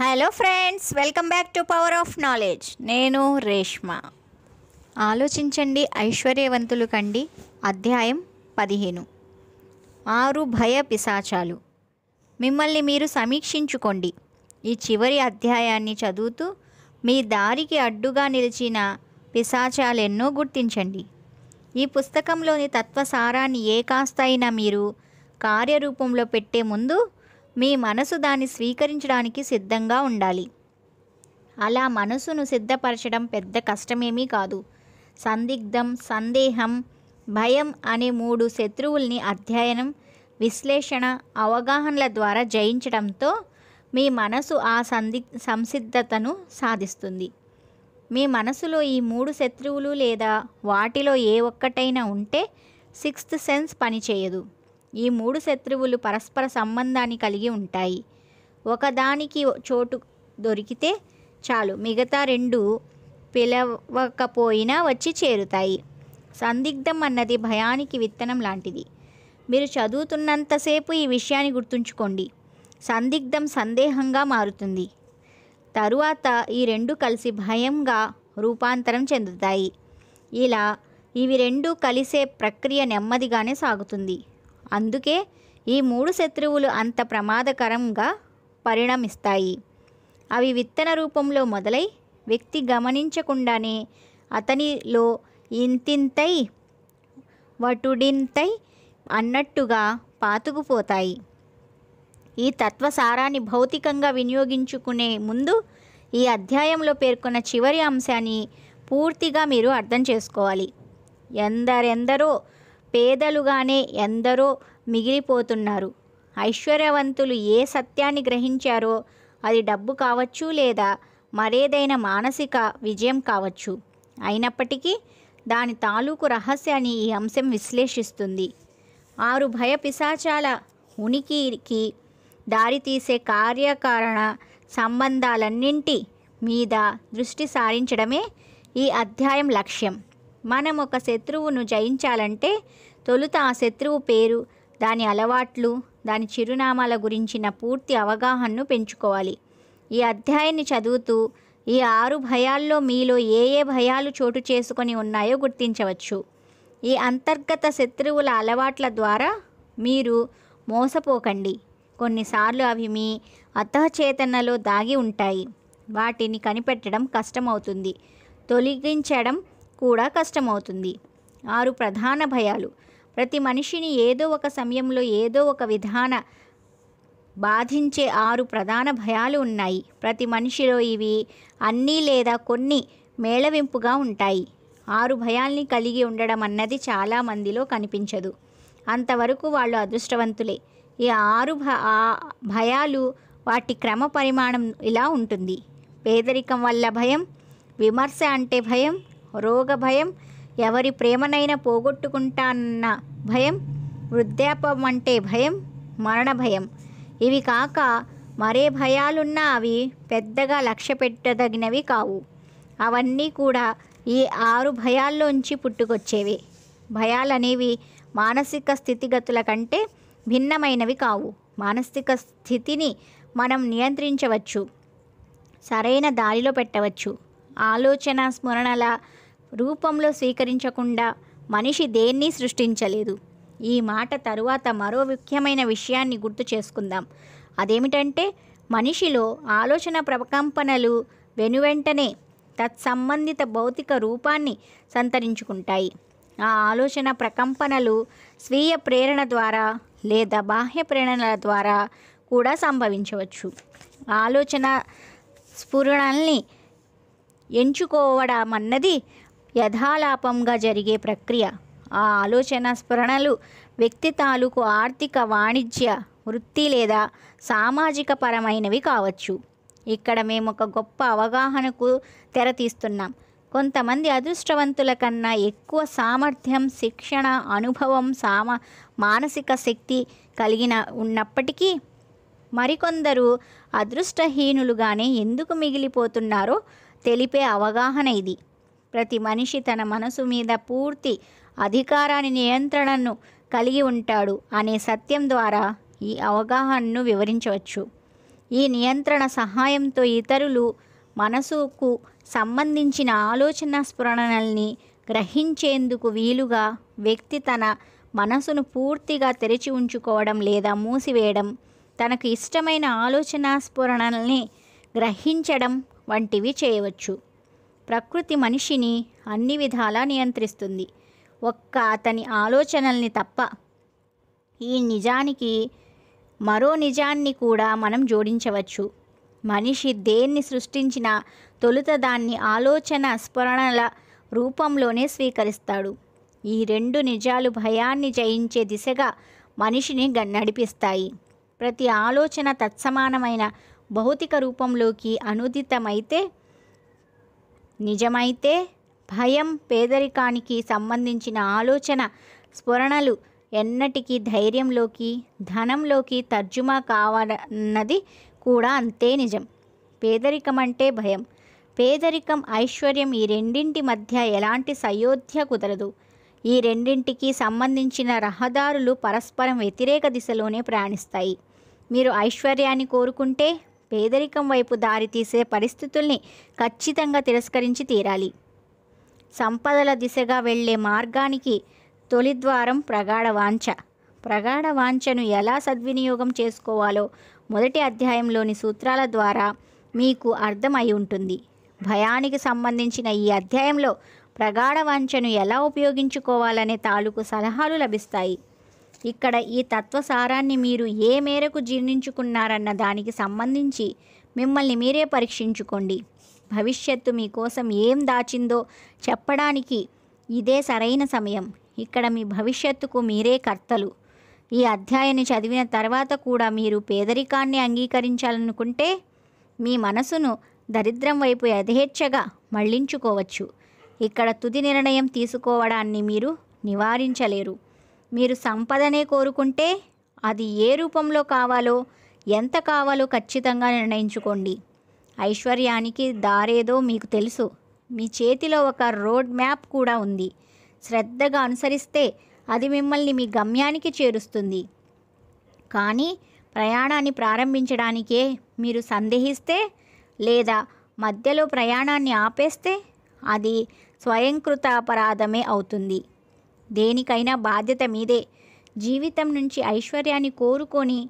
Hello friends welcome back to power of knowledge నేను రేష్మ ఆలోచించండి ఐశ్వర్యవంతులు కండి అధ్యాయం పదిహేను ఆరు భయ పిశాచాలు మిమ్మల్ని మీరు సమీక్షించుకోండి ఈ చివరి అధ్యాయాన్ని చదువుతూ మీ దారికి అడ్డుగా నిలిచిన పిశాచాలెన్నో గుర్తించండి ఈ పుస్తకంలోని తత్వసారాన్ని ఏ అయినా మీరు కార్యరూపంలో పెట్టే ముందు మీ మనసు దాన్ని స్వీకరించడానికి సిద్ధంగా ఉండాలి అలా మనసును సిద్ధపరచడం పెద్ద కష్టమేమీ కాదు సందిగ్ధం సందేహం భయం అనే మూడు శత్రువుల్ని అధ్యయనం విశ్లేషణ అవగాహనల ద్వారా జయించడంతో మీ మనసు ఆ సంది సంసిద్ధతను సాధిస్తుంది మీ మనసులో ఈ మూడు శత్రువులు లేదా వాటిలో ఏ ఒక్కటైనా ఉంటే సిక్స్త్ సెన్స్ పనిచేయదు ఈ మూడు శత్రువులు పరస్పర సంబంధాన్ని కలిగి ఉంటాయి ఒకదానికి చోటు దొరికితే చాలు మిగతా రెండు పిలవకపోయినా వచ్చి చేరుతాయి సందిగ్ధం అన్నది భయానికి విత్తనం లాంటిది మీరు చదువుతున్నంతసేపు ఈ విషయాన్ని గుర్తుంచుకోండి సందిగ్ధం సందేహంగా మారుతుంది తరువాత ఈ రెండు కలిసి భయంగా రూపాంతరం చెందుతాయి ఇలా ఇవి రెండు కలిసే ప్రక్రియ నెమ్మదిగానే సాగుతుంది అందుకే ఈ మూడు శత్రువులు అంత ప్రమాదకరంగా పరిణమిస్తాయి అవి విత్తన రూపంలో మొదలై వ్యక్తి గమనించకుండానే అతనిలో ఇంతింతై వటుడింతై అన్నట్టుగా పాతుకుపోతాయి ఈ తత్వసారాన్ని భౌతికంగా వినియోగించుకునే ముందు ఈ అధ్యాయంలో పేర్కొన్న చివరి అంశాన్ని పూర్తిగా మీరు అర్థం చేసుకోవాలి ఎందరెందరో పేదలుగానే ఎందరో మిగిలిపోతున్నారు ఐశ్వర్యవంతులు ఏ సత్యాన్ని గ్రహించారో అది డబ్బు కావచ్చు లేదా మరేదైనా మానసిక విజయం కావచ్చు అయినప్పటికీ దాని తాలూకు రహస్యాన్ని ఈ అంశం విశ్లేషిస్తుంది ఆరు భయ పిశాచాల ఉనికికి దారితీసే కార్యకారణ సంబంధాలన్నింటి మీద దృష్టి సారించడమే ఈ అధ్యాయం లక్ష్యం మనం ఒక శత్రువును జయించాలంటే తొలుత ఆ శత్రువు పేరు దాని అలవాట్లు దాని చిరునామాల గురించిన పూర్తి అవగాహనను పెంచుకోవాలి ఈ అధ్యాయాన్ని చదువుతూ ఈ ఆరు భయాల్లో మీలో ఏ ఏ భయాలు చోటు చేసుకొని ఉన్నాయో గుర్తించవచ్చు ఈ అంతర్గత శత్రువుల అలవాట్ల ద్వారా మీరు మోసపోకండి కొన్నిసార్లు అవి మీ అతచేతనలో దాగి ఉంటాయి వాటిని కనిపెట్టడం కష్టమవుతుంది తొలగించడం కూడా కష్టమవుతుంది ఆరు ప్రధాన భయాలు ప్రతి మనిషిని ఏదో ఒక సమయంలో ఏదో ఒక విధాన బాధించే ఆరు ప్రధాన భయాలు ఉన్నాయి ప్రతి మనిషిలో ఇవి అన్నీ లేదా కొన్ని మేళవింపుగా ఉంటాయి ఆరు భయాల్ని కలిగి ఉండడం అన్నది చాలామందిలో కనిపించదు అంతవరకు వాళ్ళు అదృష్టవంతులే ఈ ఆరు భ భయాలు వాటి క్రమ పరిమాణం ఇలా ఉంటుంది పేదరికం వల్ల భయం విమర్శ అంటే భయం రోగ భయం ఎవరి ప్రేమనైనా పోగొట్టుకుంటానన్న భయం వృద్ధాపం అంటే భయం మరణ భయం ఇవి కాక మరే భయాలున్నా అవి పెద్దగా లక్ష్య పెట్టదగినవి కావు అవన్నీ కూడా ఈ ఆరు భయాల్లోంచి పుట్టుకొచ్చేవి భయాలనేవి మానసిక స్థితిగతుల కంటే భిన్నమైనవి కావు మానసిక స్థితిని మనం నియంత్రించవచ్చు సరైన దారిలో పెట్టవచ్చు ఆలోచన స్మరణల రూపంలో స్వీకరించకుండా మనిషి దేన్ని సృష్టించలేదు ఈ మాట తరువాత మరో ముఖ్యమైన విషయాన్ని గుర్తు చేసుకుందాం అదేమిటంటే మనిషిలో ఆలోచన ప్రకంపనలు వెనువెంటనే తత్సంబంధిత భౌతిక రూపాన్ని సంతరించుకుంటాయి ఆ ఆలోచన ప్రకంపనలు స్వీయ ప్రేరణ ద్వారా లేదా బాహ్య ప్రేరణల ద్వారా కూడా సంభవించవచ్చు ఆలోచన స్ఫురణల్ని ఎంచుకోవడం అన్నది యథాలాపంగా జరిగే ప్రక్రియ ఆ ఆలోచన స్మరణలు వ్యక్తి తాలూకు ఆర్థిక వాణిజ్య వృత్తి లేదా సామాజిక పరమైనవి కావచ్చు ఇక్కడ మేము ఒక గొప్ప అవగాహనకు తెర తీస్తున్నాం కొంతమంది అదృష్టవంతుల కన్నా ఎక్కువ సామర్థ్యం శిక్షణ అనుభవం సామ మానసిక శక్తి కలిగిన ఉన్నప్పటికీ మరికొందరు అదృష్టహీనులుగానే ఎందుకు మిగిలిపోతున్నారో తెలిపే అవగాహన ఇది ప్రతి మనిషి తన మనసు మీద పూర్తి అధికారాన్ని నియంత్రణను కలిగి ఉంటాడు అనే సత్యం ద్వారా ఈ అవగాహనను వివరించవచ్చు ఈ నియంత్రణ సహాయంతో ఇతరులు మనసుకు సంబంధించిన ఆలోచన స్ఫురణల్ని గ్రహించేందుకు వీలుగా వ్యక్తి తన మనసును పూర్తిగా తెరిచి ఉంచుకోవడం లేదా మూసివేయడం తనకు ఇష్టమైన ఆలోచన స్ఫురణల్ని గ్రహించడం వంటివి చేయవచ్చు ప్రకృతి మనిషిని అన్ని విధాలా నియంత్రిస్తుంది ఒక్క అతని ఆలోచనల్ని తప్ప ఈ నిజానికి మరో నిజాన్ని కూడా మనం జోడించవచ్చు మనిషి దేన్ని సృష్టించినా తొలుత దాన్ని ఆలోచన స్మరణల రూపంలోనే స్వీకరిస్తాడు ఈ రెండు నిజాలు భయాన్ని జయించే దిశగా మనిషిని నడిపిస్తాయి ప్రతి ఆలోచన తత్సమానమైన భౌతిక రూపంలోకి అనుదితమైతే నిజమైతే భయం పేదరికానికి సంబంధించిన ఆలోచన స్ఫురణలు ఎన్నటికీ ధైర్యంలోకి ధనంలోకి తర్జుమా కావాలన్నది కూడా అంతే నిజం పేదరికం అంటే భయం పేదరికం ఐశ్వర్యం ఈ రెండింటి మధ్య ఎలాంటి సయోధ్య కుదరదు ఈ రెండింటికి సంబంధించిన రహదారులు పరస్పరం వ్యతిరేక దిశలోనే ప్రయాణిస్తాయి మీరు ఐశ్వర్యాన్ని కోరుకుంటే పేదరికం వైపు దారితీసే పరిస్థితుల్ని ఖచ్చితంగా తిరస్కరించి తీరాలి సంపదల దిశగా వెళ్లే మార్గానికి తొలిద్వారం ప్రగాఢ వాంఛ ప్రగాఢ వాంఛను ఎలా సద్వినియోగం చేసుకోవాలో మొదటి అధ్యాయంలోని సూత్రాల ద్వారా మీకు అర్థమై ఉంటుంది భయానికి సంబంధించిన ఈ అధ్యాయంలో ప్రగాఢ వాంఛను ఎలా ఉపయోగించుకోవాలనే తాలూకు సలహాలు లభిస్తాయి ఇక్కడ ఈ తత్వసారాన్ని మీరు ఏ మేరకు జీర్ణించుకున్నారన్న దానికి సంబంధించి మిమ్మల్ని మీరే పరీక్షించుకోండి భవిష్యత్తు మీకోసం ఏం దాచిందో చెప్పడానికి ఇదే సరైన సమయం ఇక్కడ మీ భవిష్యత్తుకు మీరే కర్తలు ఈ అధ్యాయాన్ని చదివిన తర్వాత కూడా మీరు పేదరికాన్ని అంగీకరించాలనుకుంటే మీ మనసును దరిద్రం వైపు యథేచ్ఛగా మళ్లించుకోవచ్చు ఇక్కడ తుది నిర్ణయం తీసుకోవడాన్ని మీరు నివారించలేరు మీరు సంపదనే కోరుకుంటే అది ఏ రూపంలో కావాలో ఎంత కావాలో ఖచ్చితంగా నిర్ణయించుకోండి ఐశ్వర్యానికి దారేదో మీకు తెలుసు మీ చేతిలో ఒక రోడ్ మ్యాప్ కూడా ఉంది శ్రద్ధగా అనుసరిస్తే అది మిమ్మల్ని మీ గమ్యానికి చేరుస్తుంది కానీ ప్రయాణాన్ని ప్రారంభించడానికే మీరు సందేహిస్తే లేదా మధ్యలో ప్రయాణాన్ని ఆపేస్తే అది స్వయంకృత అపరాధమే అవుతుంది దేనికైనా బాధ్యత మీదే జీవితం నుంచి ఐశ్వర్యాన్ని కోరుకొని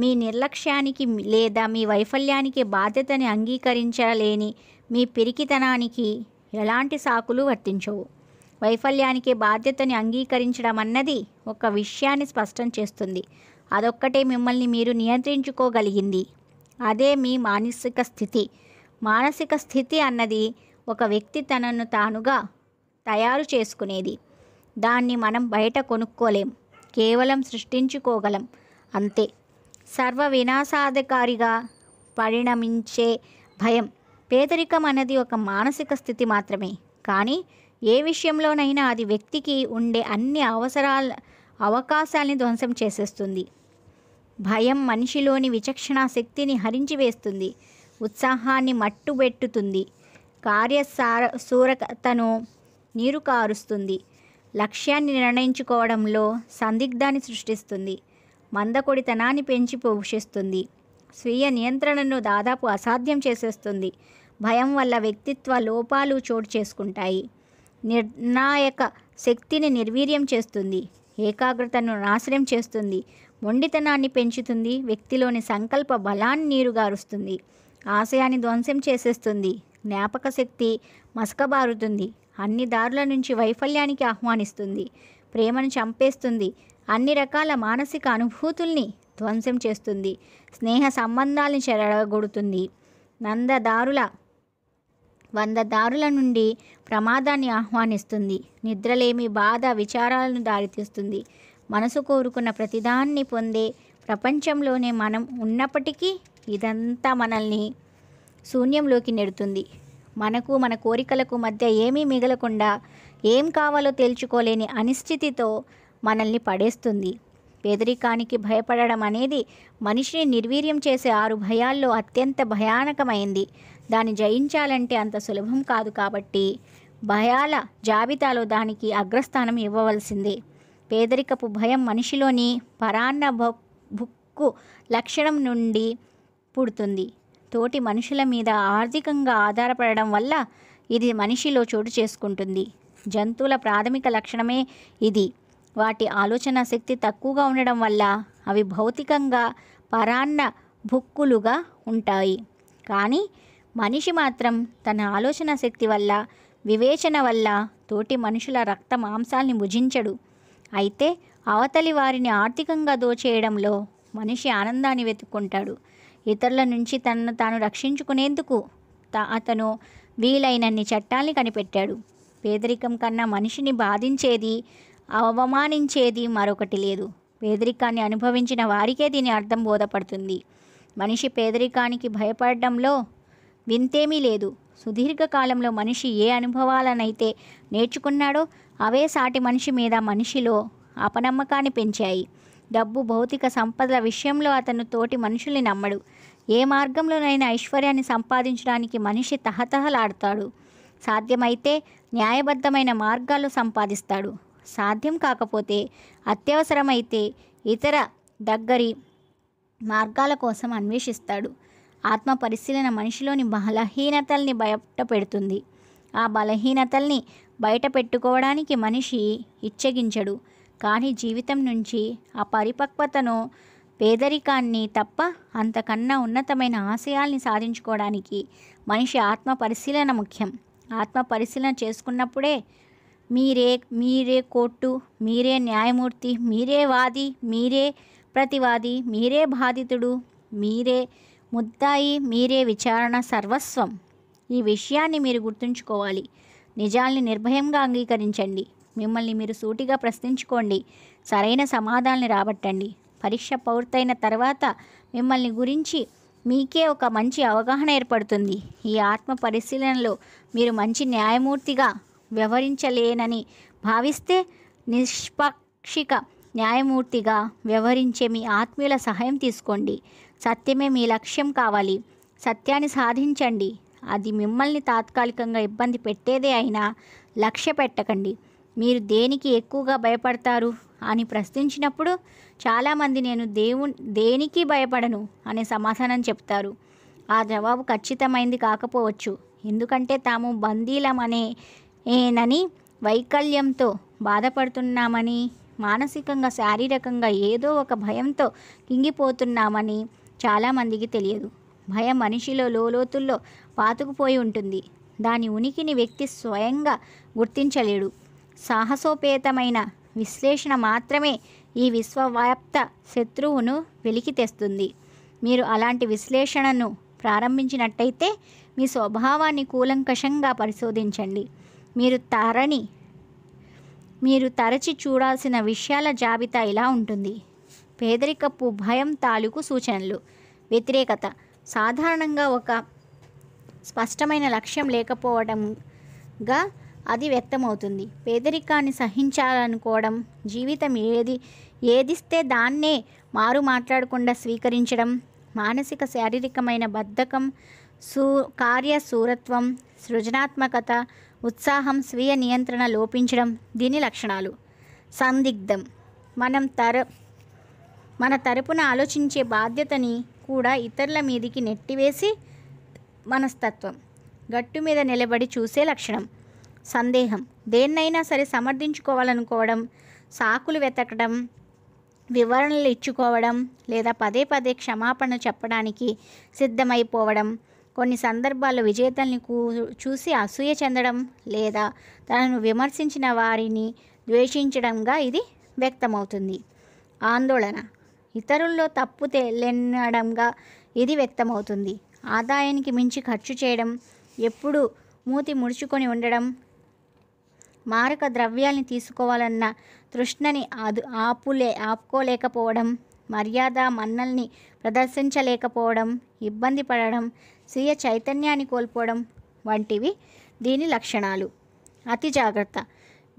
మీ నిర్లక్ష్యానికి లేదా మీ వైఫల్యానికి బాధ్యతని అంగీకరించలేని మీ పిరికితనానికి ఎలాంటి సాకులు వర్తించవు వైఫల్యానికి బాధ్యతని అంగీకరించడం అన్నది ఒక విషయాన్ని స్పష్టం చేస్తుంది అదొక్కటే మిమ్మల్ని మీరు నియంత్రించుకోగలిగింది అదే మీ మానసిక స్థితి మానసిక స్థితి అన్నది ఒక వ్యక్తి తనను తానుగా తయారు చేసుకునేది దాన్ని మనం బయట కొనుక్కోలేం కేవలం సృష్టించుకోగలం అంతే సర్వ వినాశాధికారిగా పరిణమించే భయం పేదరికం అనేది ఒక మానసిక స్థితి మాత్రమే కానీ ఏ విషయంలోనైనా అది వ్యక్తికి ఉండే అన్ని అవసరాల అవకాశాల్ని ధ్వంసం చేసేస్తుంది భయం మనిషిలోని విచక్షణ శక్తిని హరించివేస్తుంది ఉత్సాహాన్ని మట్టుబెట్టుతుంది కార్యసార సూరకతను నీరు కారుస్తుంది లక్ష్యాన్ని నిర్ణయించుకోవడంలో సందిగ్ధాన్ని సృష్టిస్తుంది మందకొడితనాన్ని పెంచి పోషిస్తుంది స్వీయ నియంత్రణను దాదాపు అసాధ్యం చేసేస్తుంది భయం వల్ల వ్యక్తిత్వ లోపాలు చోటు చేసుకుంటాయి నిర్ణాయక శక్తిని నిర్వీర్యం చేస్తుంది ఏకాగ్రతను నాశనం చేస్తుంది మొండితనాన్ని పెంచుతుంది వ్యక్తిలోని సంకల్ప బలాన్ని నీరుగారుస్తుంది ఆశయాన్ని ధ్వంసం చేసేస్తుంది జ్ఞాపక శక్తి మసకబారుతుంది అన్ని దారుల నుంచి వైఫల్యానికి ఆహ్వానిస్తుంది ప్రేమను చంపేస్తుంది అన్ని రకాల మానసిక అనుభూతుల్ని ధ్వంసం చేస్తుంది స్నేహ సంబంధాలను చెరగొడుతుంది నందదారుల వంద దారుల నుండి ప్రమాదాన్ని ఆహ్వానిస్తుంది నిద్రలేమి బాధ విచారాలను దారితీస్తుంది మనసు కోరుకున్న ప్రతిదాన్ని పొందే ప్రపంచంలోనే మనం ఉన్నప్పటికీ ఇదంతా మనల్ని శూన్యంలోకి నెడుతుంది మనకు మన కోరికలకు మధ్య ఏమీ మిగలకుండా ఏం కావాలో తేల్చుకోలేని అనిశ్చితితో మనల్ని పడేస్తుంది పేదరికానికి భయపడడం అనేది మనిషిని నిర్వీర్యం చేసే ఆరు భయాల్లో అత్యంత భయానకమైంది దాన్ని జయించాలంటే అంత సులభం కాదు కాబట్టి భయాల జాబితాలో దానికి అగ్రస్థానం ఇవ్వవలసిందే పేదరికపు భయం మనిషిలోని పరాన్న భుక్కు లక్షణం నుండి పుడుతుంది తోటి మనుషుల మీద ఆర్థికంగా ఆధారపడడం వల్ల ఇది మనిషిలో చోటు చేసుకుంటుంది జంతువుల ప్రాథమిక లక్షణమే ఇది వాటి ఆలోచన శక్తి తక్కువగా ఉండడం వల్ల అవి భౌతికంగా పరాన్న భుక్కులుగా ఉంటాయి కానీ మనిషి మాత్రం తన ఆలోచన శక్తి వల్ల వివేచన వల్ల తోటి మనుషుల రక్త మాంసాల్ని భుజించడు అయితే అవతలి వారిని ఆర్థికంగా దోచేయడంలో మనిషి ఆనందాన్ని వెతుక్కుంటాడు ఇతరుల నుంచి తనను తాను రక్షించుకునేందుకు అతను వీలైనన్ని చట్టాల్ని కనిపెట్టాడు పేదరికం కన్నా మనిషిని బాధించేది అవమానించేది మరొకటి లేదు పేదరికాన్ని అనుభవించిన వారికే దీని అర్థం బోధపడుతుంది మనిషి పేదరికానికి భయపడడంలో వింతేమీ లేదు సుదీర్ఘకాలంలో మనిషి ఏ అనుభవాలనైతే నేర్చుకున్నాడో అవే సాటి మనిషి మీద మనిషిలో అపనమ్మకాన్ని పెంచాయి డబ్బు భౌతిక సంపదల విషయంలో అతను తోటి మనుషుల్ని నమ్మడు ఏ మార్గంలోనైనా ఐశ్వర్యాన్ని సంపాదించడానికి మనిషి తహతహలాడతాడు సాధ్యమైతే న్యాయబద్ధమైన మార్గాలు సంపాదిస్తాడు సాధ్యం కాకపోతే అత్యవసరమైతే ఇతర దగ్గరి మార్గాల కోసం అన్వేషిస్తాడు ఆత్మ పరిశీలన మనిషిలోని బలహీనతల్ని బయట పెడుతుంది ఆ బలహీనతల్ని బయట పెట్టుకోవడానికి మనిషి ఇచ్చగించడు కానీ జీవితం నుంచి ఆ పరిపక్వతను పేదరికాన్ని తప్ప అంతకన్నా ఉన్నతమైన ఆశయాల్ని సాధించుకోవడానికి మనిషి ఆత్మ పరిశీలన ముఖ్యం ఆత్మ పరిశీలన చేసుకున్నప్పుడే మీరే మీరే కోర్టు మీరే న్యాయమూర్తి మీరే వాది మీరే ప్రతివాది మీరే బాధితుడు మీరే ముద్దాయి మీరే విచారణ సర్వస్వం ఈ విషయాన్ని మీరు గుర్తుంచుకోవాలి నిజాల్ని నిర్భయంగా అంగీకరించండి మిమ్మల్ని మీరు సూటిగా ప్రశ్నించుకోండి సరైన సమాధానాన్ని రాబట్టండి పరీక్ష పూర్తయిన తర్వాత మిమ్మల్ని గురించి మీకే ఒక మంచి అవగాహన ఏర్పడుతుంది ఈ ఆత్మ పరిశీలనలో మీరు మంచి న్యాయమూర్తిగా వ్యవహరించలేనని భావిస్తే నిష్పాక్షిక న్యాయమూర్తిగా వ్యవహరించే మీ ఆత్మీయుల సహాయం తీసుకోండి సత్యమే మీ లక్ష్యం కావాలి సత్యాన్ని సాధించండి అది మిమ్మల్ని తాత్కాలికంగా ఇబ్బంది పెట్టేదే అయినా లక్ష్య పెట్టకండి మీరు దేనికి ఎక్కువగా భయపడతారు అని ప్రశ్నించినప్పుడు చాలామంది నేను దేవు దేనికి భయపడను అనే సమాధానం చెప్తారు ఆ జవాబు ఖచ్చితమైంది కాకపోవచ్చు ఎందుకంటే తాము బందీలమనే ఏనని వైకల్యంతో బాధపడుతున్నామని మానసికంగా శారీరకంగా ఏదో ఒక భయంతో కింగిపోతున్నామని చాలామందికి తెలియదు భయం మనిషిలో లోతుల్లో పాతుకుపోయి ఉంటుంది దాని ఉనికిని వ్యక్తి స్వయంగా గుర్తించలేడు సాహసోపేతమైన విశ్లేషణ మాత్రమే ఈ విశ్వవ్యాప్త శత్రువును వెలికి తెస్తుంది మీరు అలాంటి విశ్లేషణను ప్రారంభించినట్టయితే మీ స్వభావాన్ని కూలంకషంగా పరిశోధించండి మీరు తరని మీరు తరచి చూడాల్సిన విషయాల జాబితా ఇలా ఉంటుంది పేదరికపు భయం తాలూకు సూచనలు వ్యతిరేకత సాధారణంగా ఒక స్పష్టమైన లక్ష్యం లేకపోవడంగా అది వ్యక్తమవుతుంది పేదరికాన్ని సహించాలనుకోవడం జీవితం ఏది ఏదిస్తే దాన్నే మారు మాట్లాడకుండా స్వీకరించడం మానసిక శారీరకమైన బద్ధకం సూ సూరత్వం సృజనాత్మకత ఉత్సాహం స్వీయ నియంత్రణ లోపించడం దీని లక్షణాలు సందిగ్ధం మనం తర మన తరపున ఆలోచించే బాధ్యతని కూడా ఇతరుల మీదికి నెట్టివేసి మనస్తత్వం గట్టు మీద నిలబడి చూసే లక్షణం సందేహం దేన్నైనా సరే సమర్థించుకోవాలనుకోవడం సాకులు వెతకడం వివరణలు ఇచ్చుకోవడం లేదా పదే పదే క్షమాపణ చెప్పడానికి సిద్ధమైపోవడం కొన్ని సందర్భాల్లో విజేతల్ని కూ చూసి అసూయ చెందడం లేదా తనను విమర్శించిన వారిని ద్వేషించడంగా ఇది వ్యక్తమవుతుంది ఆందోళన ఇతరుల్లో తప్పు తెలనడంగా ఇది వ్యక్తమవుతుంది ఆదాయానికి మించి ఖర్చు చేయడం ఎప్పుడు మూతి ముడుచుకొని ఉండడం మారక ద్రవ్యాల్ని తీసుకోవాలన్న తృష్ణని ఆదు ఆపులే ఆపుకోలేకపోవడం మర్యాద మన్నల్ని ప్రదర్శించలేకపోవడం ఇబ్బంది పడడం స్వీయ చైతన్యాన్ని కోల్పోవడం వంటివి దీని లక్షణాలు అతి జాగ్రత్త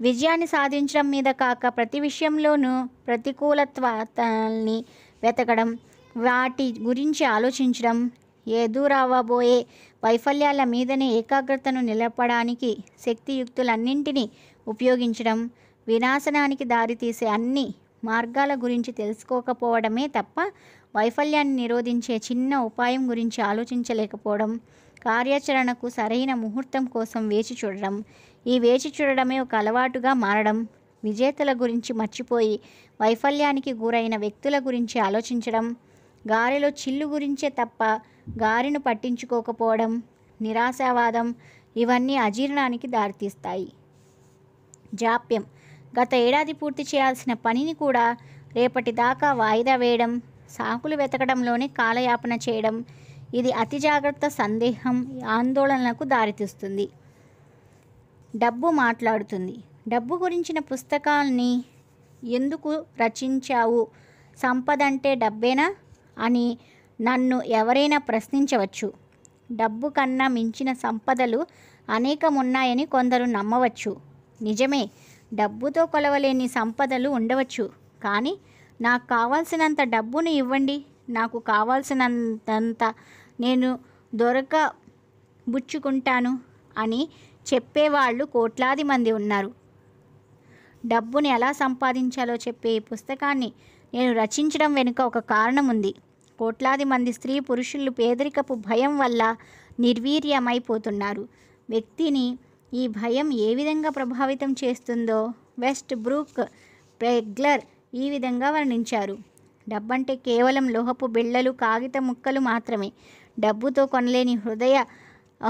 విజయాన్ని సాధించడం మీద కాక ప్రతి విషయంలోనూ ప్రతికూలత్వాల్ని వెతకడం వాటి గురించి ఆలోచించడం ఎదురవ్వబోయే వైఫల్యాల మీదనే ఏకాగ్రతను నిలపడానికి శక్తియుక్తులన్నింటినీ ఉపయోగించడం వినాశనానికి దారితీసే అన్ని మార్గాల గురించి తెలుసుకోకపోవడమే తప్ప వైఫల్యాన్ని నిరోధించే చిన్న ఉపాయం గురించి ఆలోచించలేకపోవడం కార్యాచరణకు సరైన ముహూర్తం కోసం వేచి చూడడం ఈ వేచి చూడడమే ఒక అలవాటుగా మారడం విజేతల గురించి మర్చిపోయి వైఫల్యానికి గురైన వ్యక్తుల గురించి ఆలోచించడం గాలిలో చిల్లు గురించే తప్ప గారిను పట్టించుకోకపోవడం నిరాశావాదం ఇవన్నీ అజీర్ణానికి దారితీస్తాయి జాప్యం గత ఏడాది పూర్తి చేయాల్సిన పనిని కూడా రేపటి దాకా వాయిదా వేయడం సాకులు వెతకడంలోనే కాలయాపన చేయడం ఇది అతి జాగ్రత్త సందేహం ఆందోళనలకు దారితీస్తుంది డబ్బు మాట్లాడుతుంది డబ్బు గురించిన పుస్తకాల్ని ఎందుకు రచించావు సంపద అంటే డబ్బేనా అని నన్ను ఎవరైనా ప్రశ్నించవచ్చు డబ్బు కన్నా మించిన సంపదలు అనేకమున్నాయని కొందరు నమ్మవచ్చు నిజమే డబ్బుతో కొలవలేని సంపదలు ఉండవచ్చు కానీ నాకు కావాల్సినంత డబ్బును ఇవ్వండి నాకు కావాల్సినంత నేను దొరక బుచ్చుకుంటాను అని చెప్పేవాళ్ళు కోట్లాది మంది ఉన్నారు డబ్బుని ఎలా సంపాదించాలో చెప్పే ఈ పుస్తకాన్ని నేను రచించడం వెనుక ఒక కారణం ఉంది కోట్లాది మంది స్త్రీ పురుషులు పేదరికపు భయం వల్ల నిర్వీర్యమైపోతున్నారు వ్యక్తిని ఈ భయం ఏ విధంగా ప్రభావితం చేస్తుందో వెస్ట్ బ్రూక్ ప్రెగ్లర్ ఈ విధంగా వర్ణించారు డబ్బంటే కేవలం లోహపు బిళ్ళలు కాగిత ముక్కలు మాత్రమే డబ్బుతో కొనలేని హృదయ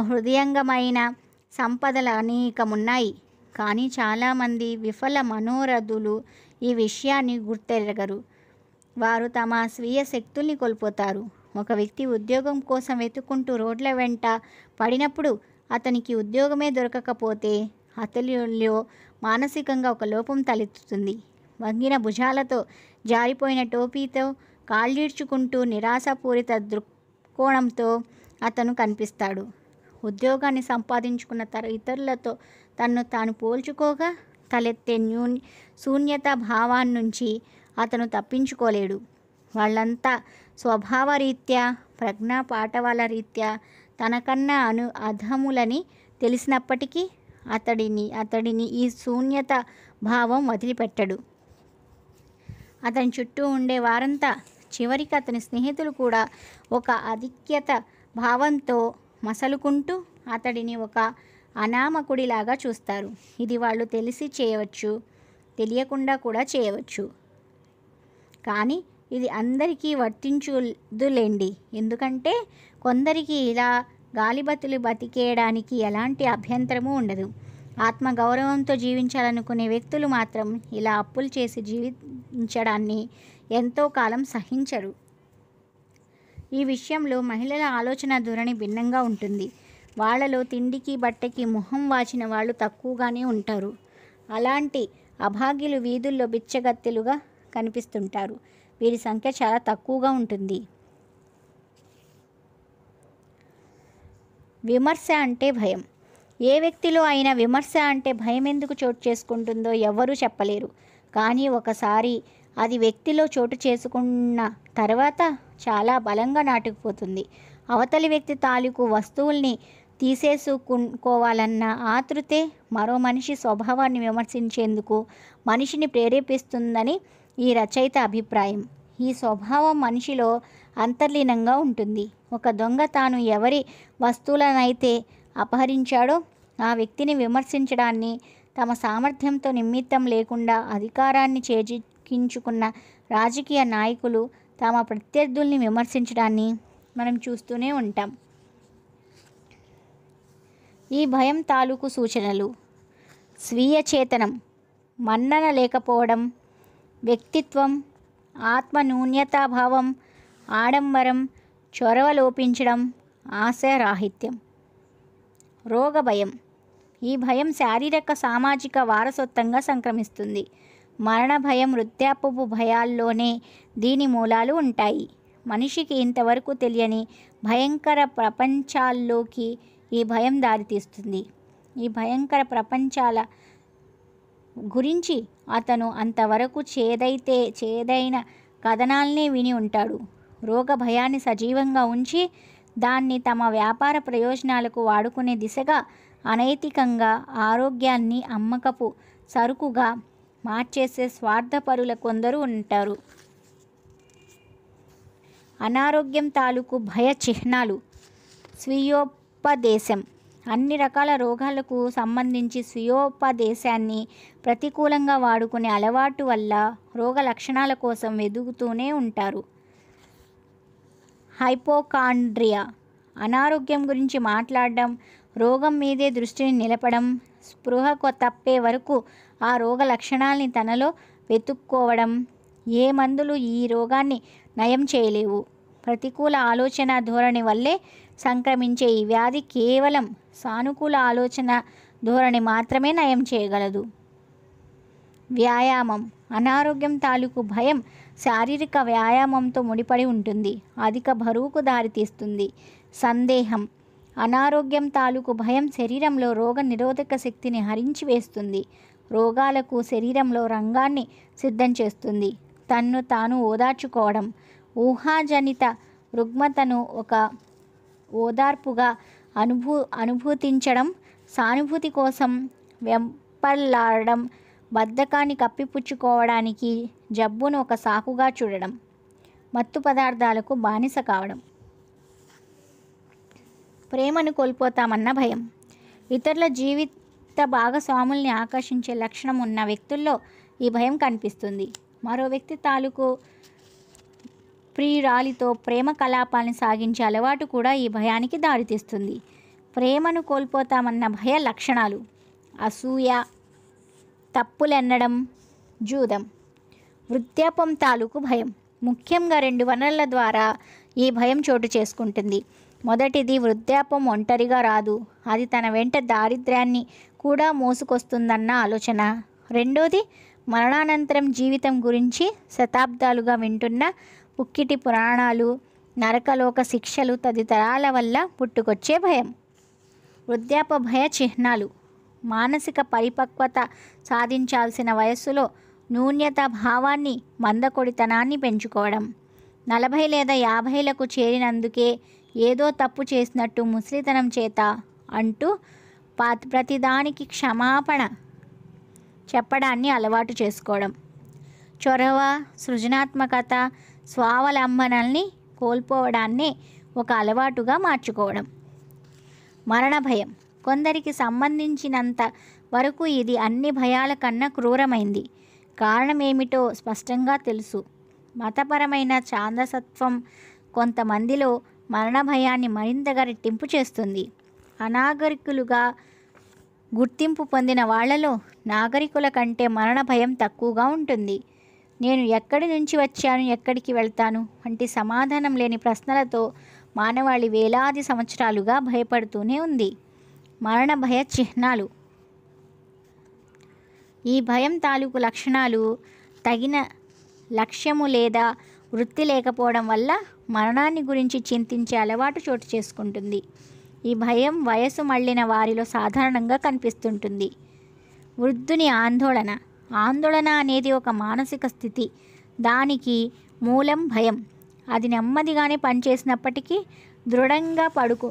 హృదయంగమైన సంపదలు అనేకమున్నాయి కానీ చాలామంది విఫల మనోరథులు ఈ విషయాన్ని గుర్తెరగరు వారు తమ స్వీయ శక్తుల్ని కోల్పోతారు ఒక వ్యక్తి ఉద్యోగం కోసం వెతుక్కుంటూ రోడ్ల వెంట పడినప్పుడు అతనికి ఉద్యోగమే దొరకకపోతే అతనిలో మానసికంగా ఒక లోపం తలెత్తుతుంది వంగిన భుజాలతో జారిపోయిన టోపీతో కాళ్ళీడ్చుకుంటూ నిరాశపూరిత దృక్కోణంతో అతను కనిపిస్తాడు ఉద్యోగాన్ని సంపాదించుకున్న తర ఇతరులతో తను తాను పోల్చుకోగా తలెత్తే న్యూ శూన్యత భావాన్నించి అతను తప్పించుకోలేడు వాళ్ళంతా స్వభావరీత్యా ప్రజ్ఞా పాఠవాల రీత్యా తనకన్నా అను అధములని తెలిసినప్పటికీ అతడిని అతడిని ఈ శూన్యత భావం వదిలిపెట్టడు అతని చుట్టూ ఉండే వారంతా చివరికి అతని స్నేహితులు కూడా ఒక అధిక్యత భావంతో మసలుకుంటూ అతడిని ఒక అనామకుడిలాగా చూస్తారు ఇది వాళ్ళు తెలిసి చేయవచ్చు తెలియకుండా కూడా చేయవచ్చు కానీ ఇది అందరికీ వర్తించుదులేండి ఎందుకంటే కొందరికి ఇలా గాలిబతులు బతికేయడానికి ఎలాంటి అభ్యంతరము ఉండదు ఆత్మగౌరవంతో జీవించాలనుకునే వ్యక్తులు మాత్రం ఇలా అప్పులు చేసి జీవించడాన్ని ఎంతో కాలం సహించరు ఈ విషయంలో మహిళల ఆలోచన ధోరణి భిన్నంగా ఉంటుంది వాళ్ళలో తిండికి బట్టకి మొహం వాచిన వాళ్ళు తక్కువగానే ఉంటారు అలాంటి అభాగ్యులు వీధుల్లో బిచ్చగత్తెలుగా కనిపిస్తుంటారు వీరి సంఖ్య చాలా తక్కువగా ఉంటుంది విమర్శ అంటే భయం ఏ వ్యక్తిలో అయినా విమర్శ అంటే భయం ఎందుకు చోటు చేసుకుంటుందో ఎవ్వరూ చెప్పలేరు కానీ ఒకసారి అది వ్యక్తిలో చోటు చేసుకున్న తర్వాత చాలా బలంగా నాటుకుపోతుంది అవతలి వ్యక్తి తాలూకు వస్తువుల్ని తీసేసుకోవాలన్న ఆతృతే మరో మనిషి స్వభావాన్ని విమర్శించేందుకు మనిషిని ప్రేరేపిస్తుందని ఈ రచయిత అభిప్రాయం ఈ స్వభావం మనిషిలో అంతర్లీనంగా ఉంటుంది ఒక దొంగ తాను ఎవరి వస్తువులనైతే అపహరించాడో ఆ వ్యక్తిని విమర్శించడాన్ని తమ సామర్థ్యంతో నిమిత్తం లేకుండా అధికారాన్ని చేజిక్కించుకున్న రాజకీయ నాయకులు తమ ప్రత్యర్థుల్ని విమర్శించడాన్ని మనం చూస్తూనే ఉంటాం ఈ భయం తాలూకు సూచనలు స్వీయ చేతనం మన్నన లేకపోవడం వ్యక్తిత్వం ఆత్మ నూన్యతాభావం ఆడంబరం చొరవ లోపించడం ఆశరాహిత్యం రోగ భయం ఈ భయం శారీరక సామాజిక వారసత్వంగా సంక్రమిస్తుంది మరణ భయం వృత్యాపపు భయాల్లోనే దీని మూలాలు ఉంటాయి మనిషికి ఇంతవరకు తెలియని భయంకర ప్రపంచాల్లోకి ఈ భయం దారితీస్తుంది ఈ భయంకర ప్రపంచాల గురించి అతను అంతవరకు చేదైతే చేదైన కథనాల్నే విని ఉంటాడు రోగ భయాన్ని సజీవంగా ఉంచి దాన్ని తమ వ్యాపార ప్రయోజనాలకు వాడుకునే దిశగా అనైతికంగా ఆరోగ్యాన్ని అమ్మకపు సరుకుగా మార్చేసే స్వార్థపరుల కొందరు ఉంటారు అనారోగ్యం తాలూకు భయ చిహ్నాలు స్వీయోపదేశం అన్ని రకాల రోగాలకు సంబంధించి స్వీయోపదేశాన్ని ప్రతికూలంగా వాడుకునే అలవాటు వల్ల రోగ లక్షణాల కోసం వెదుగుతూనే ఉంటారు హైపోకాండ్రియా అనారోగ్యం గురించి మాట్లాడడం రోగం మీదే దృష్టిని నిలపడం స్పృహకు తప్పే వరకు ఆ రోగ లక్షణాలని తనలో వెతుక్కోవడం ఏ మందులు ఈ రోగాన్ని నయం చేయలేవు ప్రతికూల ఆలోచన ధోరణి వల్లే సంక్రమించే ఈ వ్యాధి కేవలం సానుకూల ఆలోచన ధోరణి మాత్రమే నయం చేయగలదు వ్యాయామం అనారోగ్యం తాలూకు భయం శారీరక వ్యాయామంతో ముడిపడి ఉంటుంది అధిక బరువుకు దారితీస్తుంది సందేహం అనారోగ్యం తాలూకు భయం శరీరంలో రోగ నిరోధక శక్తిని హరించి వేస్తుంది రోగాలకు శరీరంలో రంగాన్ని సిద్ధం చేస్తుంది తన్ను తాను ఓదార్చుకోవడం ఊహాజనిత రుగ్మతను ఒక ఓదార్పుగా అనుభూ అనుభూతించడం సానుభూతి కోసం వెంపల్లాడడం బద్ధకాన్ని కప్పిపుచ్చుకోవడానికి జబ్బును ఒక సాకుగా చూడడం మత్తు పదార్థాలకు బానిస కావడం ప్రేమను కోల్పోతామన్న భయం ఇతరుల జీవిత భాగస్వాముల్ని ఆకర్షించే లక్షణం ఉన్న వ్యక్తుల్లో ఈ భయం కనిపిస్తుంది మరో వ్యక్తి తాలూకు ప్రియురాలితో ప్రేమ కలాపాలను సాగించే అలవాటు కూడా ఈ భయానికి దారితీస్తుంది ప్రేమను కోల్పోతామన్న భయ లక్షణాలు అసూయ తప్పులెన్నడం జూదం వృద్ధాపం తాలూకు భయం ముఖ్యంగా రెండు వనరుల ద్వారా ఈ భయం చోటు చేసుకుంటుంది మొదటిది వృద్ధాపం ఒంటరిగా రాదు అది తన వెంట దారిద్ర్యాన్ని కూడా మోసుకొస్తుందన్న ఆలోచన రెండోది మరణానంతరం జీవితం గురించి శతాబ్దాలుగా వింటున్న ఉక్కిటి పురాణాలు నరకలోక శిక్షలు తదితరాల వల్ల పుట్టుకొచ్చే భయం వృద్ధాప భయ చిహ్నాలు మానసిక పరిపక్వత సాధించాల్సిన వయస్సులో నూన్యత భావాన్ని మందకొడితనాన్ని పెంచుకోవడం నలభై లేదా యాభైలకు చేరినందుకే ఏదో తప్పు చేసినట్టు ముసలితనం చేత అంటూ ప్రతిదానికి క్షమాపణ చెప్పడాన్ని అలవాటు చేసుకోవడం చొరవ సృజనాత్మకత స్వావలంబనల్ని కోల్పోవడాన్నే ఒక అలవాటుగా మార్చుకోవడం మరణ భయం కొందరికి సంబంధించినంత వరకు ఇది అన్ని భయాల కన్నా క్రూరమైంది కారణం ఏమిటో స్పష్టంగా తెలుసు మతపరమైన చాందసత్వం కొంతమందిలో మరణ భయాన్ని మరింతగా రెట్టింపు చేస్తుంది అనాగరికులుగా గుర్తింపు పొందిన వాళ్లలో నాగరికుల కంటే మరణ భయం తక్కువగా ఉంటుంది నేను ఎక్కడి నుంచి వచ్చాను ఎక్కడికి వెళ్తాను వంటి సమాధానం లేని ప్రశ్నలతో మానవాళి వేలాది సంవత్సరాలుగా భయపడుతూనే ఉంది మరణ భయ చిహ్నాలు ఈ భయం తాలూకు లక్షణాలు తగిన లక్ష్యము లేదా వృత్తి లేకపోవడం వల్ల మరణాన్ని గురించి చింతించే అలవాటు చోటు చేసుకుంటుంది ఈ భయం వయసు మళ్ళిన వారిలో సాధారణంగా కనిపిస్తుంటుంది వృద్ధుని ఆందోళన ఆందోళన అనేది ఒక మానసిక స్థితి దానికి మూలం భయం అది నెమ్మదిగానే పనిచేసినప్పటికీ దృఢంగా పడుకో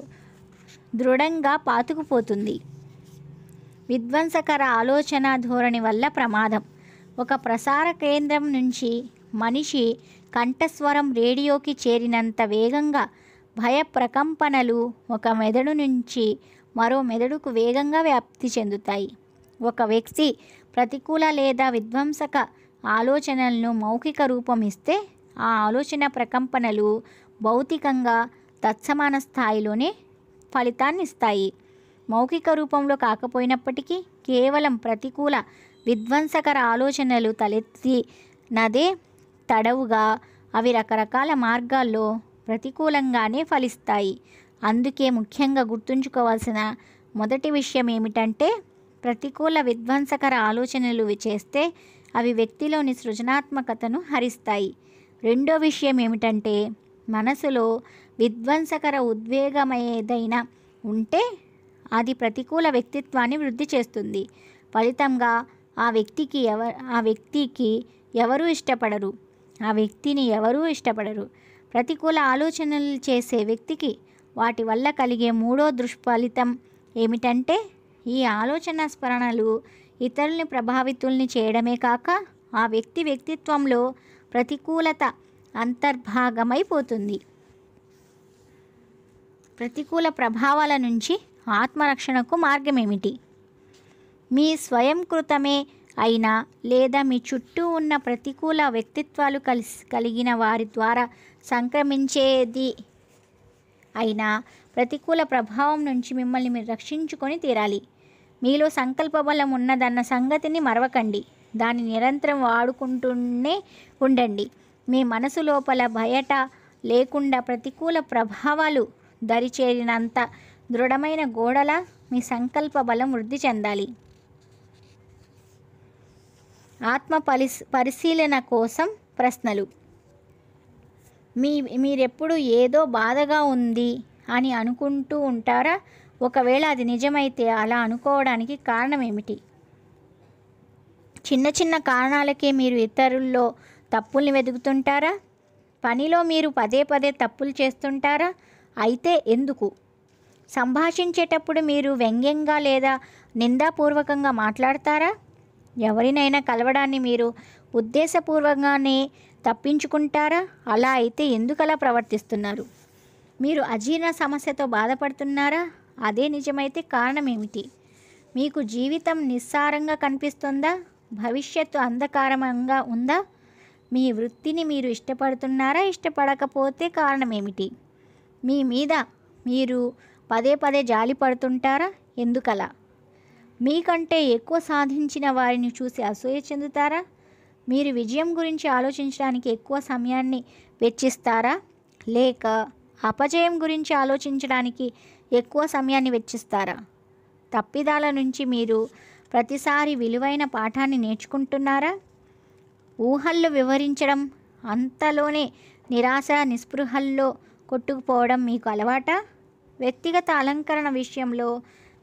దృఢంగా పాతుకుపోతుంది విధ్వంసకర ఆలోచన ధోరణి వల్ల ప్రమాదం ఒక ప్రసార కేంద్రం నుంచి మనిషి కంఠస్వరం రేడియోకి చేరినంత వేగంగా భయ ప్రకంపనలు ఒక మెదడు నుంచి మరో మెదడుకు వేగంగా వ్యాప్తి చెందుతాయి ఒక వ్యక్తి ప్రతికూల లేదా విధ్వంసక ఆలోచనలను మౌఖిక రూపం ఇస్తే ఆ ఆలోచన ప్రకంపనలు భౌతికంగా తత్సమాన స్థాయిలోనే ఫలితాన్ని ఇస్తాయి మౌఖిక రూపంలో కాకపోయినప్పటికీ కేవలం ప్రతికూల విధ్వంసకర ఆలోచనలు తలెత్తి నదే తడవుగా అవి రకరకాల మార్గాల్లో ప్రతికూలంగానే ఫలిస్తాయి అందుకే ముఖ్యంగా గుర్తుంచుకోవాల్సిన మొదటి విషయం ఏమిటంటే ప్రతికూల విధ్వంసకర ఆలోచనలు చేస్తే అవి వ్యక్తిలోని సృజనాత్మకతను హరిస్తాయి రెండో విషయం ఏమిటంటే మనసులో విధ్వంసకర ఉద్వేగం ఏదైనా ఉంటే అది ప్రతికూల వ్యక్తిత్వాన్ని వృద్ధి చేస్తుంది ఫలితంగా ఆ వ్యక్తికి ఎవ ఆ వ్యక్తికి ఎవరూ ఇష్టపడరు ఆ వ్యక్తిని ఎవరూ ఇష్టపడరు ప్రతికూల ఆలోచనలు చేసే వ్యక్తికి వాటి వల్ల కలిగే మూడో దుష్ఫలితం ఏమిటంటే ఈ ఆలోచన స్మరణలు ఇతరుల్ని ప్రభావితుల్ని చేయడమే కాక ఆ వ్యక్తి వ్యక్తిత్వంలో ప్రతికూలత అంతర్భాగమైపోతుంది ప్రతికూల ప్రభావాల నుంచి ఆత్మరక్షణకు మార్గమేమిటి మీ స్వయంకృతమే అయినా లేదా మీ చుట్టూ ఉన్న ప్రతికూల వ్యక్తిత్వాలు కలిసి కలిగిన వారి ద్వారా సంక్రమించేది అయినా ప్రతికూల ప్రభావం నుంచి మిమ్మల్ని మీరు రక్షించుకొని తీరాలి మీలో సంకల్ప బలం ఉన్నదన్న సంగతిని మరవకండి దాన్ని నిరంతరం వాడుకుంటూనే ఉండండి మీ మనసు లోపల బయట లేకుండా ప్రతికూల ప్రభావాలు దరిచేరినంత దృఢమైన గోడల మీ సంకల్ప బలం వృద్ధి చెందాలి ఆత్మ పరిశ పరిశీలన కోసం ప్రశ్నలు మీ మీరెప్పుడు ఏదో బాధగా ఉంది అని అనుకుంటూ ఉంటారా ఒకవేళ అది నిజమైతే అలా అనుకోవడానికి కారణం ఏమిటి చిన్న చిన్న కారణాలకే మీరు ఇతరుల్లో తప్పుల్ని వెతుకుతుంటారా పనిలో మీరు పదే పదే తప్పులు చేస్తుంటారా అయితే ఎందుకు సంభాషించేటప్పుడు మీరు వ్యంగ్యంగా లేదా నిందాపూర్వకంగా మాట్లాడతారా ఎవరినైనా కలవడాన్ని మీరు ఉద్దేశపూర్వకంగానే తప్పించుకుంటారా అలా అయితే ఎందుకలా ప్రవర్తిస్తున్నారు మీరు అజీర్ణ సమస్యతో బాధపడుతున్నారా అదే నిజమైతే కారణం ఏమిటి మీకు జీవితం నిస్సారంగా కనిపిస్తుందా భవిష్యత్తు అంధకారంగా ఉందా మీ వృత్తిని మీరు ఇష్టపడుతున్నారా ఇష్టపడకపోతే కారణం ఏమిటి మీ మీద మీరు పదే పదే జాలి పడుతుంటారా ఎందుకలా మీకంటే ఎక్కువ సాధించిన వారిని చూసి అసూయ చెందుతారా మీరు విజయం గురించి ఆలోచించడానికి ఎక్కువ సమయాన్ని వెచ్చిస్తారా లేక అపజయం గురించి ఆలోచించడానికి ఎక్కువ సమయాన్ని వెచ్చిస్తారా తప్పిదాల నుంచి మీరు ప్రతిసారి విలువైన పాఠాన్ని నేర్చుకుంటున్నారా ఊహల్లో వివరించడం అంతలోనే నిరాశ నిస్పృహల్లో కొట్టుకుపోవడం మీకు అలవాట వ్యక్తిగత అలంకరణ విషయంలో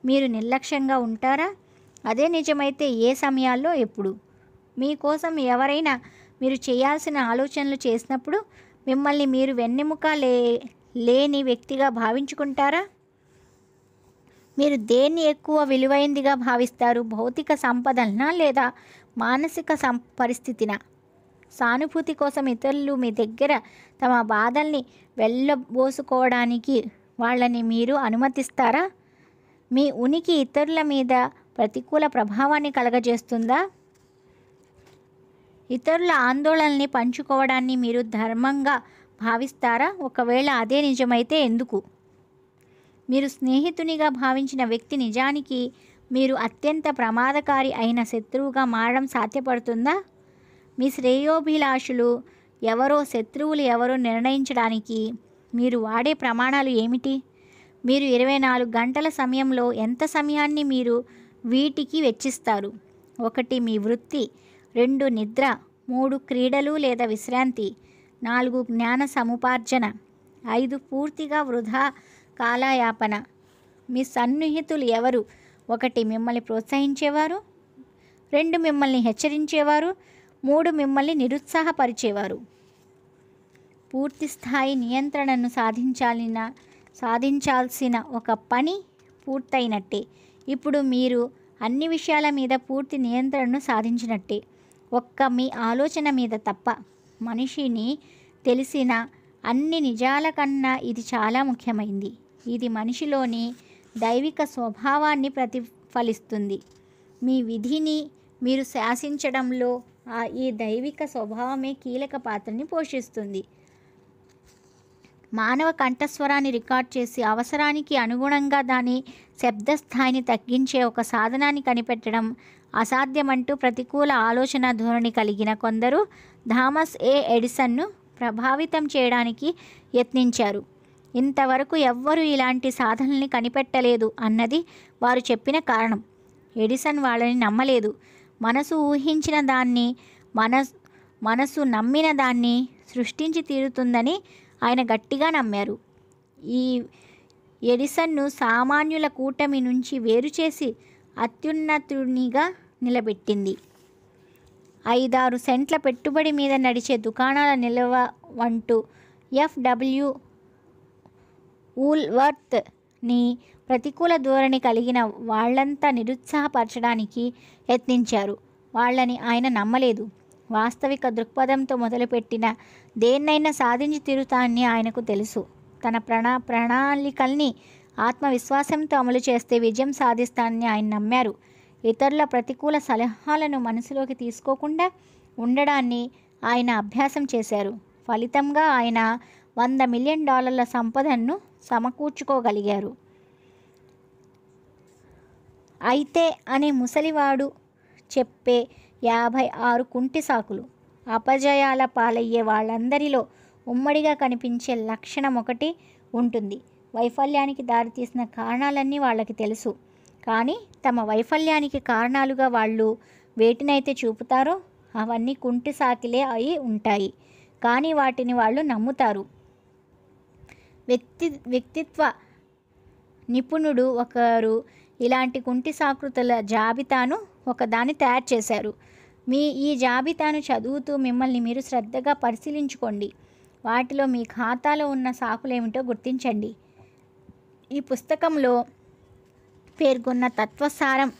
మీరు నిర్లక్ష్యంగా ఉంటారా అదే నిజమైతే ఏ సమయాల్లో ఎప్పుడు మీకోసం ఎవరైనా మీరు చేయాల్సిన ఆలోచనలు చేసినప్పుడు మిమ్మల్ని మీరు వెన్నెముక లే లేని వ్యక్తిగా భావించుకుంటారా మీరు దేన్ని ఎక్కువ విలువైందిగా భావిస్తారు భౌతిక సంపదలనా లేదా మానసిక సం పరిస్థితిన సానుభూతి కోసం ఇతరులు మీ దగ్గర తమ బాధల్ని వెళ్ళబోసుకోవడానికి వాళ్ళని మీరు అనుమతిస్తారా మీ ఉనికి ఇతరుల మీద ప్రతికూల ప్రభావాన్ని కలగజేస్తుందా ఇతరుల ఆందోళనని పంచుకోవడాన్ని మీరు ధర్మంగా భావిస్తారా ఒకవేళ అదే నిజమైతే ఎందుకు మీరు స్నేహితునిగా భావించిన వ్యక్తి నిజానికి మీరు అత్యంత ప్రమాదకారి అయిన శత్రువుగా మారడం సాధ్యపడుతుందా మీ శ్రేయోభిలాషులు ఎవరో శత్రువులు ఎవరో నిర్ణయించడానికి మీరు వాడే ప్రమాణాలు ఏమిటి మీరు ఇరవై నాలుగు గంటల సమయంలో ఎంత సమయాన్ని మీరు వీటికి వెచ్చిస్తారు ఒకటి మీ వృత్తి రెండు నిద్ర మూడు క్రీడలు లేదా విశ్రాంతి నాలుగు జ్ఞాన సముపార్జన ఐదు పూర్తిగా వృధా కాలయాపన మీ సన్నిహితులు ఎవరు ఒకటి మిమ్మల్ని ప్రోత్సహించేవారు రెండు మిమ్మల్ని హెచ్చరించేవారు మూడు మిమ్మల్ని నిరుత్సాహపరిచేవారు పూర్తి స్థాయి నియంత్రణను సాధించాలిన సాధించాల్సిన ఒక పని పూర్తయినట్టే ఇప్పుడు మీరు అన్ని విషయాల మీద పూర్తి నియంత్రణను సాధించినట్టే ఒక్క మీ ఆలోచన మీద తప్ప మనిషిని తెలిసిన అన్ని నిజాల కన్నా ఇది చాలా ముఖ్యమైంది ఇది మనిషిలోని దైవిక స్వభావాన్ని ప్రతిఫలిస్తుంది మీ విధిని మీరు శాసించడంలో ఈ దైవిక స్వభావమే కీలక పాత్రని పోషిస్తుంది మానవ కంఠస్వరాన్ని రికార్డ్ చేసి అవసరానికి అనుగుణంగా దాని శబ్ద స్థాయిని తగ్గించే ఒక సాధనాన్ని కనిపెట్టడం అసాధ్యమంటూ ప్రతికూల ఆలోచన ధోరణి కలిగిన కొందరు థామస్ ఏ ఎడిసన్ను ప్రభావితం చేయడానికి యత్నించారు ఇంతవరకు ఎవ్వరూ ఇలాంటి సాధనల్ని కనిపెట్టలేదు అన్నది వారు చెప్పిన కారణం ఎడిసన్ వాళ్ళని నమ్మలేదు మనసు ఊహించిన దాన్ని మనస్ మనసు నమ్మిన దాన్ని సృష్టించి తీరుతుందని ఆయన గట్టిగా నమ్మారు ఈ ఎడిసన్ను సామాన్యుల కూటమి నుంచి వేరు చేసి అత్యున్నతునిగా నిలబెట్టింది ఐదారు సెంట్ల పెట్టుబడి మీద నడిచే దుకాణాల నిల్వ వంటూ ఎఫ్డబ్ల్యూ ఊల్వర్త్ వర్త్ని ప్రతికూల ధోరణి కలిగిన వాళ్లంతా నిరుత్సాహపరచడానికి యత్నించారు వాళ్ళని ఆయన నమ్మలేదు వాస్తవిక దృక్పథంతో మొదలుపెట్టిన దేన్నైనా సాధించి తీరుతాన్ని ఆయనకు తెలుసు తన ప్రణా ప్రణాళికల్ని ఆత్మవిశ్వాసంతో అమలు చేస్తే విజయం సాధిస్తానని ఆయన నమ్మారు ఇతరుల ప్రతికూల సలహాలను మనసులోకి తీసుకోకుండా ఉండడాన్ని ఆయన అభ్యాసం చేశారు ఫలితంగా ఆయన వంద మిలియన్ డాలర్ల సంపదను సమకూర్చుకోగలిగారు అయితే అనే ముసలివాడు చెప్పే యాభై ఆరు కుంటి సాకులు అపజయాల పాలయ్యే వాళ్ళందరిలో ఉమ్మడిగా కనిపించే లక్షణం ఒకటి ఉంటుంది వైఫల్యానికి దారితీసిన కారణాలన్నీ వాళ్ళకి తెలుసు కానీ తమ వైఫల్యానికి కారణాలుగా వాళ్ళు వేటినైతే చూపుతారో అవన్నీ కుంటి సాకిలే అయి ఉంటాయి కానీ వాటిని వాళ్ళు నమ్ముతారు వ్యక్తి వ్యక్తిత్వ నిపుణుడు ఒకరు ఇలాంటి కుంటి సాకృతుల జాబితాను ఒకదాన్ని తయారు చేశారు మీ ఈ జాబితాను చదువుతూ మిమ్మల్ని మీరు శ్రద్ధగా పరిశీలించుకోండి వాటిలో మీ ఖాతాలో ఉన్న సాకులేమిటో గుర్తించండి ఈ పుస్తకంలో పేర్కొన్న తత్వసారం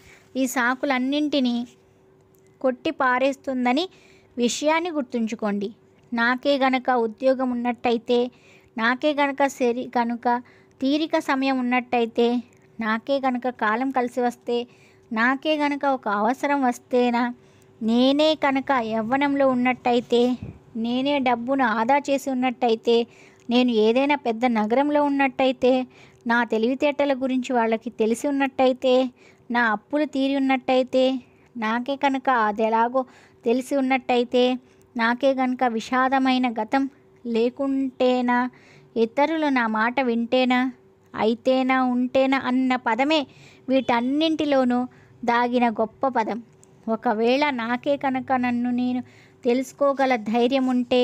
ఈ సాకులన్నింటినీ కొట్టి పారేస్తుందని విషయాన్ని గుర్తుంచుకోండి నాకే గనక ఉద్యోగం ఉన్నట్టయితే నాకే గనక శరీ కనుక తీరిక సమయం ఉన్నట్టయితే నాకే గనక కాలం కలిసి వస్తే నాకే గనక ఒక అవసరం వస్తేనా నేనే కనుక యవ్వనంలో ఉన్నట్టయితే నేనే డబ్బును ఆదా చేసి ఉన్నట్టయితే నేను ఏదైనా పెద్ద నగరంలో ఉన్నట్టయితే నా తెలివితేటల గురించి వాళ్ళకి తెలిసి ఉన్నట్టయితే నా అప్పులు తీరి ఉన్నట్టయితే నాకే కనుక అది ఎలాగో తెలిసి ఉన్నట్టయితే నాకే కనుక విషాదమైన గతం లేకుంటేనా ఇతరులు నా మాట వింటేనా అయితేనా ఉంటేనా అన్న పదమే వీటన్నింటిలోనూ దాగిన గొప్ప పదం ఒకవేళ నాకే కనుక నన్ను నేను తెలుసుకోగల ధైర్యం ఉంటే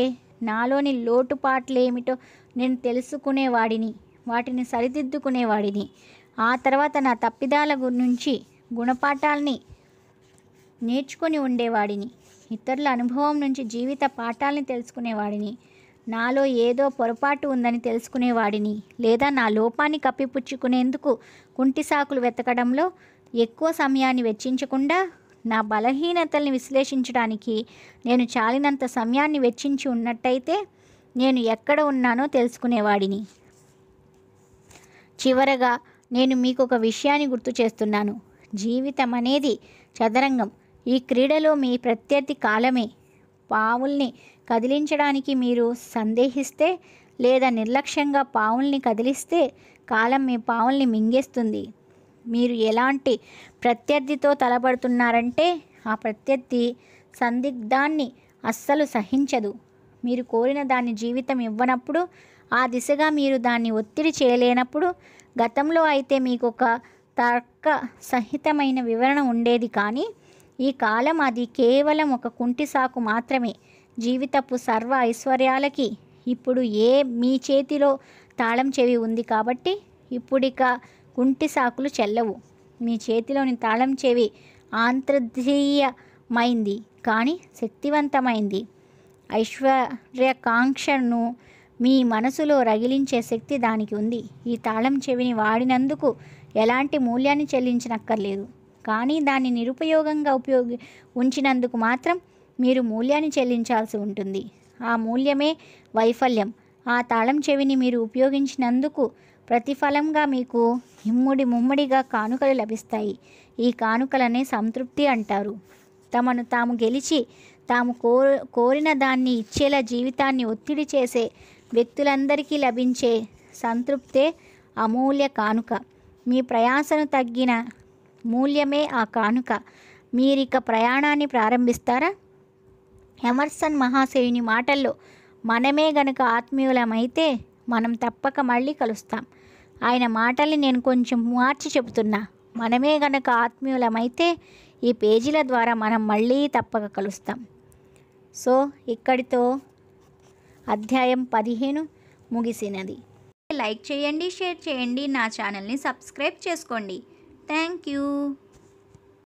నాలోని లోటుపాట్లేమిటో నేను తెలుసుకునేవాడిని వాటిని సరిదిద్దుకునేవాడిని ఆ తర్వాత నా తప్పిదాల నుంచి గుణపాఠాలని నేర్చుకొని ఉండేవాడిని ఇతరుల అనుభవం నుంచి జీవిత పాఠాలని తెలుసుకునేవాడిని నాలో ఏదో పొరపాటు ఉందని తెలుసుకునేవాడిని లేదా నా లోపాన్ని కప్పిపుచ్చుకునేందుకు కుంటి సాకులు వెతకడంలో ఎక్కువ సమయాన్ని వెచ్చించకుండా నా బలహీనతల్ని విశ్లేషించడానికి నేను చాలినంత సమయాన్ని వెచ్చించి ఉన్నట్టయితే నేను ఎక్కడ ఉన్నానో తెలుసుకునేవాడిని చివరగా నేను మీకు ఒక విషయాన్ని గుర్తు చేస్తున్నాను జీవితం అనేది చదరంగం ఈ క్రీడలో మీ ప్రత్యర్థి కాలమే పావుల్ని కదిలించడానికి మీరు సందేహిస్తే లేదా నిర్లక్ష్యంగా పావుల్ని కదిలిస్తే కాలం మీ పావుల్ని మింగేస్తుంది మీరు ఎలాంటి ప్రత్యర్థితో తలపడుతున్నారంటే ఆ ప్రత్యర్థి సందిగ్ధాన్ని అస్సలు సహించదు మీరు కోరిన దాన్ని జీవితం ఇవ్వనప్పుడు ఆ దిశగా మీరు దాన్ని ఒత్తిడి చేయలేనప్పుడు గతంలో అయితే మీకు ఒక తర్క సహితమైన వివరణ ఉండేది కానీ ఈ కాలం అది కేవలం ఒక కుంటి సాకు మాత్రమే జీవితపు సర్వ ఐశ్వర్యాలకి ఇప్పుడు ఏ మీ చేతిలో తాళం చెవి ఉంది కాబట్టి ఇప్పుడిక కుంటి సాకులు చెల్లవు మీ చేతిలోని తాళం చెవి ఆంతర్ధీయమైంది కానీ శక్తివంతమైంది ఐశ్వర్యాకాంక్షను మీ మనసులో రగిలించే శక్తి దానికి ఉంది ఈ తాళం చెవిని వాడినందుకు ఎలాంటి మూల్యాన్ని చెల్లించనక్కర్లేదు కానీ దాన్ని నిరుపయోగంగా ఉపయోగి ఉంచినందుకు మాత్రం మీరు మూల్యాన్ని చెల్లించాల్సి ఉంటుంది ఆ మూల్యమే వైఫల్యం ఆ తాళం చెవిని మీరు ఉపయోగించినందుకు ప్రతిఫలంగా మీకు ఇమ్ముడి ముమ్మడిగా కానుకలు లభిస్తాయి ఈ కానుకలనే సంతృప్తి అంటారు తమను తాము గెలిచి తాము కోరిన దాన్ని ఇచ్చేలా జీవితాన్ని ఒత్తిడి చేసే వ్యక్తులందరికీ లభించే సంతృప్తే అమూల్య కానుక మీ ప్రయాసను తగ్గిన మూల్యమే ఆ కానుక మీరిక ప్రయాణాన్ని ప్రారంభిస్తారా ఎమర్సన్ మహాశయుని మాటల్లో మనమే గనక ఆత్మీయులమైతే మనం తప్పక మళ్ళీ కలుస్తాం ఆయన మాటల్ని నేను కొంచెం మార్చి చెబుతున్నా మనమే గనక ఆత్మీయులమైతే ఈ పేజీల ద్వారా మనం మళ్ళీ తప్పక కలుస్తాం సో ఇక్కడితో అధ్యాయం పదిహేను ముగిసినది లైక్ చేయండి షేర్ చేయండి నా ఛానల్ని సబ్స్క్రైబ్ చేసుకోండి Thank you.